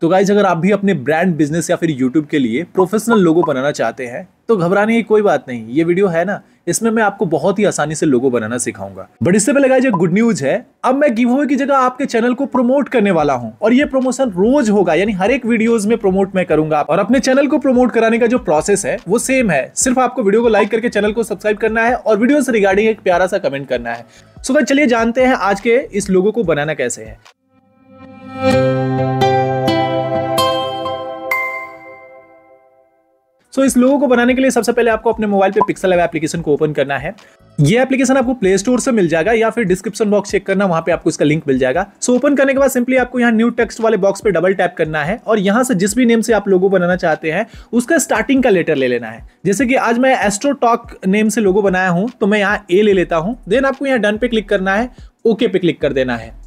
तो गाइज अगर आप भी अपने ब्रांड बिजनेस या फिर यूट्यूब के लिए प्रोफेशनल लोगो बनाना चाहते हैं तो घबराने की कोई बात नहीं ये वीडियो है ना इसमें मैं आपको बहुत ही आसानी से लोगो बनाना सिखाऊंगा बट इससे पहले गाइज गुड न्यूज है अब मैं गिव की जगह आपके चैनल को प्रमोट करने वाला हूँ और ये प्रमोशन रोज होगा यानी हर एक वीडियो में प्रमोट मैं करूंगा और अपने चैनल को प्रमोट कराने का जो प्रोसेस है वो सेम है सिर्फ आपको वीडियो को लाइक करके चैनल को सब्सक्राइब करना है और वीडियो से रिगार्डिंग एक प्यारा सा कमेंट करना है सो चलिए जानते हैं आज के इस लोगो को बनाना कैसे है सो so, इस लोगो को बनाने के लिए सबसे पहले आपको अपने मोबाइल पे पिक्सल एव एप्लीकेशन को ओपन करना है ये एप्लीकेशन आपको प्ले स्टोर से मिल जाएगा या फिर डिस्क्रिप्शन बॉक्स चेक करना वहां पे आपको इसका लिंक मिल जाएगा सो so, ओपन करने के बाद सिंपली आपको यहाँ न्यू टेक्स्ट वाले बॉक्स पे डबल टैप करना है और यहाँ से जिस भी नेम से आप लोगो बनाना चाहते हैं उसका स्टार्टिंग का लेटर ले लेना है जैसे कि आज मैं एस्ट्रोटॉक नेम से लोगो बनाया हूँ तो मैं यहाँ ए ले लेता हूँ देन आपको यहाँ डन पे क्लिक करना है ओके पे क्लिक कर देना है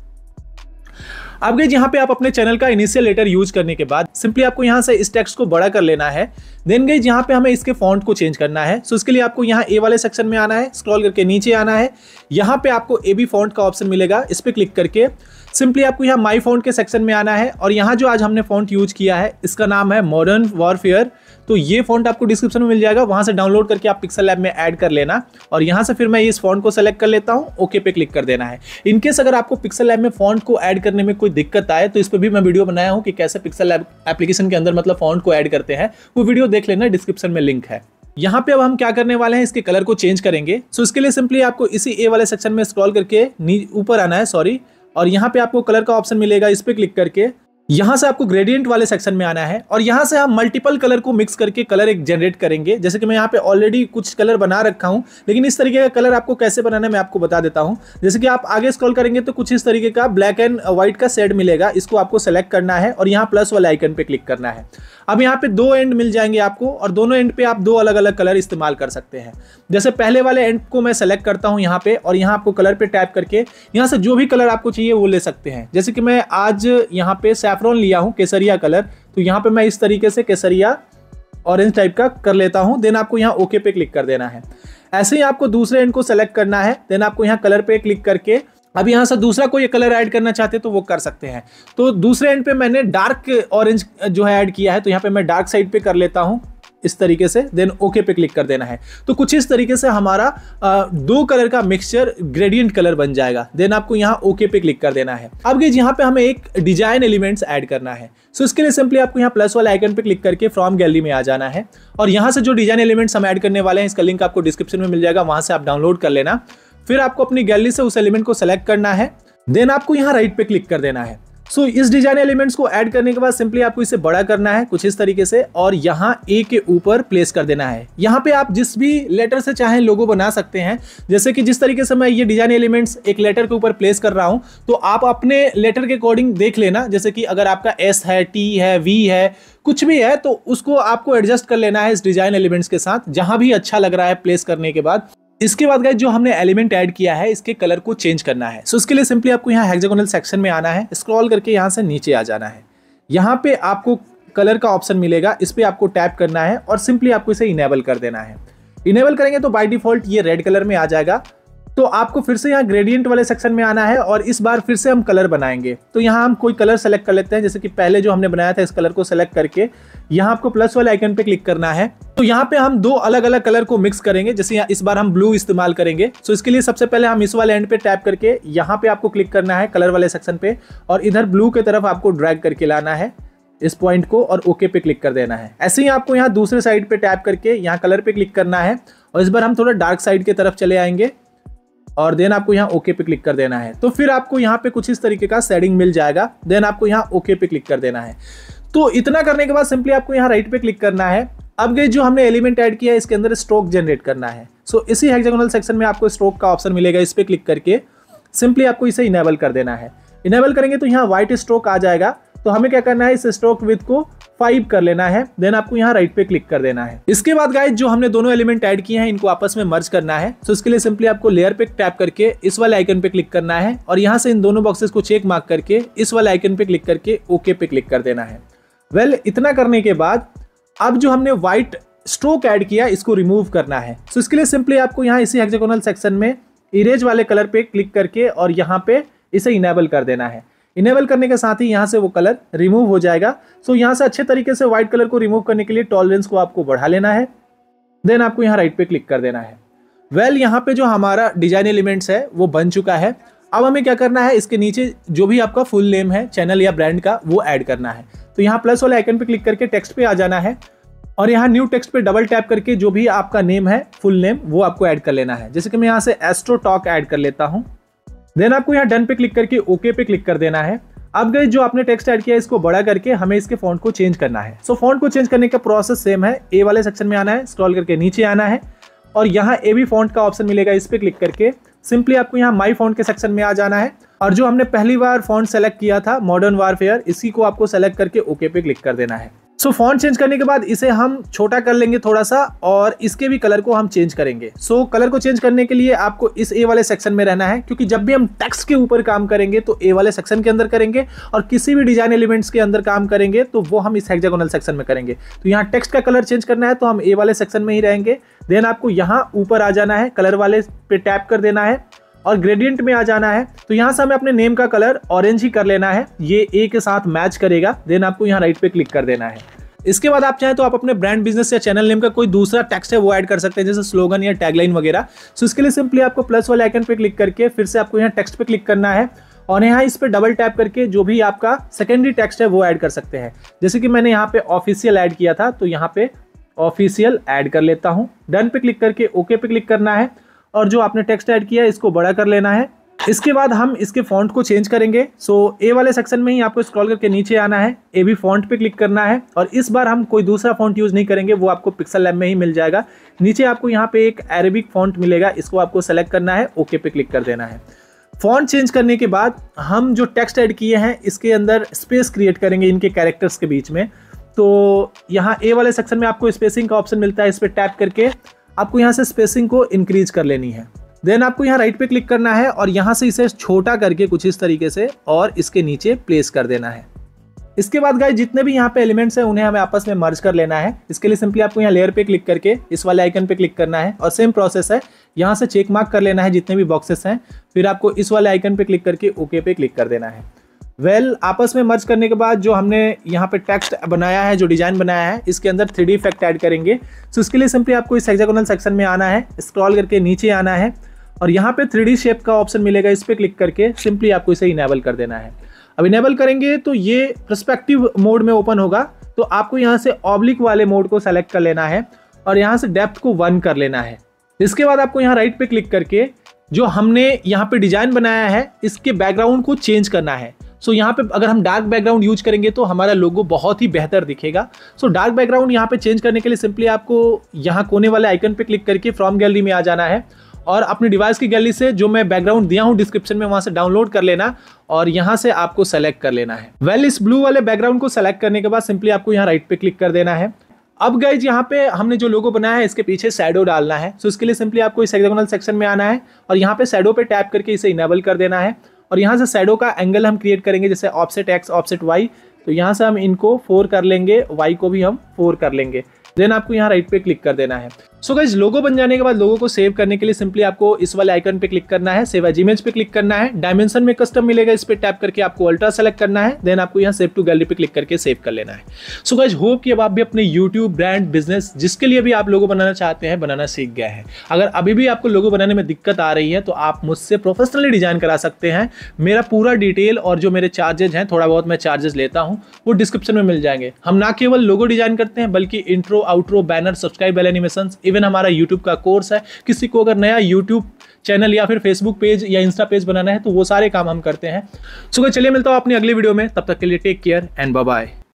अब गई यहाँ पे आप अपने चैनल का इनिशियल लेटर यूज करने के बाद सिंपली आपको यहाँ से इस टेक्स्ट को बड़ा कर लेना है देन गई यहाँ पे हमें इसके फॉन्ट को चेंज करना है सो इसके लिए आपको यहाँ ए वाले सेक्शन में आना है स्क्रॉल करके नीचे आना है यहाँ पे आपको ए बी फॉन्ट का ऑप्शन मिलेगा इस पर क्लिक करके सिंपली आपको यहाँ माई फॉन्ट के सेक्शन में आना है और यहाँ जो आज हमने फॉन्ट यूज किया है इसका नाम है मॉडर्न वॉरफेयर तो ये फॉन्ट आपको डिस्क्रिप्शन में मिल जाएगा वहाँ से डाउनलोड करके आप पिक्सल ऐप में ऐड कर लेना और यहाँ से फिर मैं इस फॉन्ट को सेलेक्ट कर लेता हूँ ओके पे क्लिक कर देना है इनकेस अगर आपको पिक्सल ऐप में फॉन्ट को ऐड करने में कोई दिक्कत आए तो इस पर भी मैं वीडियो बनाया हूँ कि कैसे पिक्सल एप्लीकेशन के अंदर मतलब फॉन्ट को ऐड करते हैं वो वीडियो देख लेना डिस्क्रिप्शन में लिंक है यहाँ पे अब हम क्या करने वाले हैं इसके कलर को चेंज करेंगे सो इसके लिए सिंपली आपको इसी ए वाले सेक्शन में स्क्रॉल करके ऊपर आना है सॉरी और यहाँ पे आपको कलर का ऑप्शन मिलेगा इस पर क्लिक करके यहां से आपको ग्रेडियंट वाले सेक्शन में आना है और यहां से हम मल्टीपल कलर को मिक्स करके कलर एक जनरेट करेंगे जैसे कि मैं यहाँ पे ऑलरेडी कुछ कलर बना रखा हूँ लेकिन इस तरीके का कलर आपको कैसे बनाना है मैं आपको बता देता हूं जैसे कि आप आगे स्क्रॉल करेंगे तो कुछ इस तरीके का ब्लैक एंड व्हाइट का सेट मिलेगा इसको आपको सेलेक्ट करना है और यहाँ प्लस वाले आइकन पे क्लिक करना है अब यहाँ पे दो एंड मिल जाएंगे आपको और दोनों एंड पे आप दो अलग अलग कलर इस्तेमाल कर सकते हैं जैसे पहले वाले एंड को मैं सेलेक्ट करता हूँ यहाँ पे और यहाँ आपको कलर पे टैप करके यहाँ से जो भी कलर आपको चाहिए वो ले सकते हैं जैसे कि मैं आज यहाँ पे सेफ्रॉन लिया हूँ केसरिया कलर तो यहाँ पे मैं इस तरीके से केसरिया ऑरेंज टाइप का कर लेता हूँ देन आपको यहाँ ओके पे क्लिक कर देना है ऐसे ही आपको दूसरे एंड को सेलेक्ट करना है देन आपको यहाँ कलर पे क्लिक करके अब यहाँ से दूसरा कोई कलर ऐड करना चाहते हैं तो वो कर सकते हैं तो दूसरे एंड पे मैंने डार्क ऑरेंज जो है ऐड किया है तो यहाँ पे मैं डार्क साइड पे कर लेता हूँ इस तरीके से देन ओके पे क्लिक कर देना है तो कुछ इस तरीके से हमारा आ, दो कलर का मिक्सचर ग्रेडियंट कलर बन जाएगा देन आपको यहाँ ओके पे क्लिक कर देना है अब गई यहाँ पे हमें एक डिजाइन एलिमेंट्स ऐड करना है सो so, इसके लिए सिंपली आपको यहाँ प्लस वाले आइकन पे क्लिक करके फ्रॉम गैलरी में आ जाना है और यहाँ से जो डिजाइन एलिमेंट्स हम ऐड करने वाले हैं इसका लिंक आपको डिस्क्रिप्शन में मिल जाएगा वहाँ से आप डाउनलोड कर लेना फिर आपको अपनी गैलरी से उस एलिमेंट को सेलेक्ट करना है देन आपको यहाँ राइट पे क्लिक कर देना है सो so, इस डिजाइन एलिमेंट्स को ऐड करने के बाद सिंपली आपको इसे बड़ा करना है कुछ इस तरीके से और यहाँ ए के ऊपर प्लेस कर देना है यहाँ पे आप जिस भी लेटर से चाहे लोगो बना सकते हैं जैसे कि जिस तरीके से मैं ये डिजाइन एलिमेंट्स एक लेटर के ऊपर प्लेस कर रहा हूँ तो आप अपने लेटर के अकॉर्डिंग देख लेना जैसे कि अगर आपका एस है टी है वी है कुछ भी है तो उसको आपको एडजस्ट कर लेना है इस डिजाइन एलिमेंट्स के साथ जहां भी अच्छा लग रहा है प्लेस करने के बाद इसके बाद गाइज जो हमने एलिमेंट ऐड किया है इसके कलर को चेंज करना है सो so, इसके लिए सिंपली आपको यहाँ हेक्सागोनल सेक्शन में आना है स्क्रॉल करके यहाँ से नीचे आ जाना है यहाँ पे आपको कलर का ऑप्शन मिलेगा इस पर आपको टैप करना है और सिंपली आपको इसे इनेबल कर देना है इनेबल करेंगे तो बाई डिफॉल्ट ये रेड कलर में आ जाएगा तो आपको फिर से यहाँ ग्रेडियंट वाले सेक्शन में आना है और इस बार फिर से हम कलर बनाएंगे तो यहाँ हम कोई कलर सेलेक्ट कर लेते हैं जैसे कि पहले जो हमने बनाया था इस कलर को सेलेक्ट करके यहाँ आपको प्लस वाले आइकन पे क्लिक करना है तो यहाँ पे हम दो अलग अलग कलर को मिक्स करेंगे जैसे इस बार हम ब्लू इस्तेमाल करेंगे सो तो इसके लिए सबसे पहले हम इस वाले एंड पे टैप करके यहाँ पे आपको क्लिक करना है कलर वाले सेक्शन पे और इधर ब्लू के तरफ आपको ड्रैग करके लाना है इस पॉइंट को और ओके पे क्लिक कर देना है ऐसे ही आपको यहाँ दूसरे साइड पे टैप करके यहाँ कलर पे क्लिक करना है और इस बार हम थोड़ा डार्क साइड की तरफ चले आएंगे और देन आपको यहाँ ओके पे क्लिक कर देना है तो फिर आपको यहाँ पे कुछ इस तरीके का सेटिंग मिल जाएगा देन आपको यहाँ ओके पे क्लिक कर देना है तो इतना करने के बाद सिंपली आपको यहाँ राइट पे क्लिक करना है अब गए जो हमने एलिमेंट ऐड किया है इसके अंदर स्ट्रोक जनरेट करना है सो so, इसी हेक्सागोनल सेक्शन में आपको स्ट्रोक का ऑप्शन मिलेगा इस पर क्लिक करके सिंपली आपको इसे इनेबल कर देना है इनेबल करेंगे तो यहाँ व्हाइट स्ट्रोक आ जाएगा तो हमें क्या करना है इस स्ट्रोक विथ को फाइव कर लेना है देन आपको यहाँ राइट पे क्लिक कर देना है इसके बाद गाइज जो हमने दोनों एलिमेंट ऐड किए हैं इनको आपस में मर्ज करना है तो इसके लिए सिंपली आपको लेयर पे टैप करके इस वाले आइकन पे क्लिक करना है और यहाँ से इन दोनों बॉक्सेस को चेक मार्क करके इस वाले आइकन पे क्लिक करके ओके पे क्लिक कर देना है वेल well, इतना करने के बाद अब जो हमने व्हाइट स्ट्रोक ऐड किया इसको रिमूव करना है सो so, इसके लिए सिंपली आपको यहाँ इसी हेक्सागोनल सेक्शन में इरेज वाले कलर पे क्लिक करके और यहाँ पे इसे इनेबल कर देना है इनेबल करने के साथ ही यहाँ से वो कलर रिमूव हो जाएगा सो यहाँ से अच्छे तरीके से व्हाइट कलर को रिमूव करने के लिए टॉलरेंस को आपको बढ़ा लेना है देन आपको यहाँ राइट पे क्लिक कर देना है वेल well, यहाँ पे जो हमारा डिजाइन एलिमेंट्स है वो बन चुका है अब हमें क्या करना है इसके नीचे जो भी आपका फुल नेम है चैनल या ब्रांड का वो ऐड करना है तो यहाँ प्लस वाले आइकन पे क्लिक करके टेक्स्ट पे आ जाना है और यहाँ न्यू टेक्स्ट पे डबल टैप करके जो भी आपका नेम है फुल नेम वो आपको ऐड कर लेना है जैसे कि मैं यहाँ से एस्ट्रो टॉक ऐड कर लेता हूँ देन आपको यहाँ डन पे क्लिक करके ओके पे क्लिक कर देना है अब गए जो आपने टेक्स्ट ऐड किया है इसको बड़ा करके हमें इसके फॉन्ट को चेंज करना है सो so, फॉन्ट को चेंज करने का प्रोसेस सेम है ए वाले सेक्शन में आना है स्क्रॉल करके नीचे आना है और यहाँ ए बी फॉन्ट का ऑप्शन मिलेगा इस पर क्लिक करके सिंपली आपको यहाँ माई फॉन्ट के सेक्शन में आ जाना है और जो हमने पहली बार फॉन्ट सेलेक्ट किया था मॉडर्न वारफेयर इसी को आपको सेलेक्ट करके ओके पे क्लिक कर देना है सो फॉन्ट चेंज करने के बाद इसे हम छोटा कर लेंगे थोड़ा सा और इसके भी कलर को हम चेंज करेंगे सो so, कलर को चेंज करने के लिए आपको इस ए वाले सेक्शन में रहना है क्योंकि जब भी हम टेक्स्ट के ऊपर काम करेंगे तो ए वाले सेक्शन के अंदर करेंगे और किसी भी डिजाइन एलिमेंट्स के अंदर काम करेंगे तो वो हम इस हेक्जागोनल सेक्शन में करेंगे तो यहाँ टेक्स्ट का कलर चेंज करना है तो हम ए वाले सेक्शन में ही रहेंगे देन आपको यहाँ ऊपर आ जाना है कलर वाले पे टैप कर देना है और ग्रेडियंट में आ जाना है तो यहाँ से हमें अपने नेम का कलर ऑरेंज ही कर लेना है ये ए के साथ मैच करेगा देन आपको यहाँ राइट पे क्लिक कर देना है इसके बाद आप चाहें तो आप अपने ब्रांड बिजनेस या चैनल नेम का कोई दूसरा टेक्स्ट है वो ऐड कर सकते हैं जैसे स्लोगन या टैगलाइन वगैरह सो इसके लिए सिंपली आपको प्लस वाले आइकन पे क्लिक करके फिर से आपको यहाँ टेक्स्ट पे क्लिक करना है और यहाँ इस पर डबल टैप करके जो भी आपका सेकेंडरी टेक्स्ट है वो ऐड कर सकते हैं जैसे कि मैंने यहाँ पे ऑफिशियल ऐड किया था तो यहाँ पे ऑफिशियल ऐड कर लेता हूँ डन पे क्लिक करके ओके पे क्लिक करना है और जो आपने टेक्स्ट ऐड किया है इसको बड़ा कर लेना है इसके बाद हम इसके फॉन्ट को चेंज करेंगे सो so, ए वाले सेक्शन में ही आपको स्क्रॉल करके नीचे आना है ए भी फॉन्ट पे क्लिक करना है और इस बार हम कोई दूसरा फॉन्ट यूज़ नहीं करेंगे वो आपको पिक्सल लैब में ही मिल जाएगा नीचे आपको यहाँ पे एक अरेबिक फॉन्ट मिलेगा इसको आपको सेलेक्ट करना है ओके पे क्लिक कर देना है फॉन्ट चेंज करने के बाद हम जो टेक्स्ट ऐड किए हैं इसके अंदर स्पेस क्रिएट करेंगे इनके कैरेक्टर्स के बीच में तो यहाँ ए वाले सेक्शन में आपको स्पेसिंग का ऑप्शन मिलता है इस पर टैप करके आपको यहाँ से स्पेसिंग को इंक्रीज कर लेनी है देन आपको यहाँ राइट पे क्लिक करना है और यहाँ से इसे छोटा करके कुछ इस तरीके से और इसके नीचे प्लेस कर देना है इसके बाद गाइस जितने भी यहाँ पे एलिमेंट्स हैं उन्हें हमें आपस में मर्ज कर लेना है इसके लिए सिंपली आपको यहाँ लेयर पे क्लिक करके इस वाले आइकन पे क्लिक करना है और सेम प्रोसेस है यहाँ से चेक मार्क कर लेना है जितने भी बॉक्सेस हैं फिर आपको इस वाले आइकन पे क्लिक करके ओके पे क्लिक कर देना है वेल well, आपस में मर्ज करने के बाद जो हमने यहाँ पे टेक्स्ट बनाया है जो डिज़ाइन बनाया है इसके अंदर थ्री डी इफेक्ट ऐड करेंगे सो so, इसके लिए सिंपली आपको इस हेक्सागोनल सेक्शन में आना है स्क्रॉल करके नीचे आना है और यहाँ पे थ्री डी शेप का ऑप्शन मिलेगा इस पर क्लिक करके सिंपली आपको इसे इनेबल कर देना है अब इनेबल करेंगे तो ये प्रस्पेक्टिव मोड में ओपन होगा तो आपको यहाँ से ऑब्लिक वाले मोड को सेलेक्ट कर लेना है और यहाँ से डेप्थ को वन कर लेना है इसके बाद आपको यहाँ राइट पे क्लिक करके जो हमने यहाँ पे डिजाइन बनाया है इसके बैकग्राउंड को चेंज करना है सो so, यहाँ पे अगर हम डार्क बैकग्राउंड यूज करेंगे तो हमारा लोगो बहुत ही बेहतर दिखेगा सो डार्क बैकग्राउंड यहाँ पे चेंज करने के लिए सिंपली आपको यहाँ कोने वाले आइकन पे क्लिक करके फ्रॉम गैलरी में आ जाना है और अपने डिवाइस की गैलरी से जो मैं बैकग्राउंड दिया हूँ डिस्क्रिप्शन में वहाँ से डाउनलोड कर लेना और यहाँ से आपको सेलेक्ट कर लेना है वेल well, इस ब्लू वाले बैकग्राउंड को सेलेक्ट करने के बाद सिंपली आपको यहाँ राइट पे क्लिक कर देना है अब गाइज यहाँ पे हमने जो लोगो बनाया है इसके पीछे सैडो डालना है सो so, इसके लिए सिंपली आपको इस हेक्सागोनल सेक्शन में आना है और यहाँ पे सैडो पे टैप करके इसे इनेबल कर देना है और यहाँ से साइडों का एंगल हम क्रिएट करेंगे जैसे ऑफसेट एक्स ऑफसेट वाई तो यहाँ से हम इनको फोर कर लेंगे वाई को भी हम फोर कर लेंगे देन आपको यहाँ राइट पे क्लिक कर देना है सो गाइज लोगो बन जाने के बाद लोगो को सेव करने के लिए सिंपली आपको इस वाले आइकन पे क्लिक करना है सेव एज इमेज पे क्लिक करना है डायमेंशन में कस्टम मिलेगा इस पर टैप करके आपको अल्ट्रा सेलेक्ट करना है देन आपको यहाँ सेव टू गैलरी पे क्लिक करके सेव कर लेना है सो गाइज होप कि अब आप भी अपने यूट्यूब ब्रांड बिजनेस जिसके लिए भी आप लोगो बनाना चाहते हैं बनाना सीख गए हैं अगर अभी भी आपको लोगो बनाने में दिक्कत आ रही है तो आप मुझसे प्रोफेशनली डिजाइन करा सकते हैं मेरा पूरा डिटेल और जो मेरे चार्जेज हैं थोड़ा बहुत मैं चार्जेस लेता हूँ वो डिस्क्रिप्शन में मिल जाएंगे हम ना केवल लोगो डिजाइन करते हैं बल्कि intro outro banner subscribe bell animation even हमारा यूट्यूब का कोर्स है किसी को अगर नया यूट्यूब चैनल या फिर फेसबुक पेज या इंस्टा पेज बनाना है तो वो सारे काम हम करते हैं सुबह चलिए मिलता हूँ अपनी अगली वीडियो में तब तक के लिए टेक केयर एंड बाय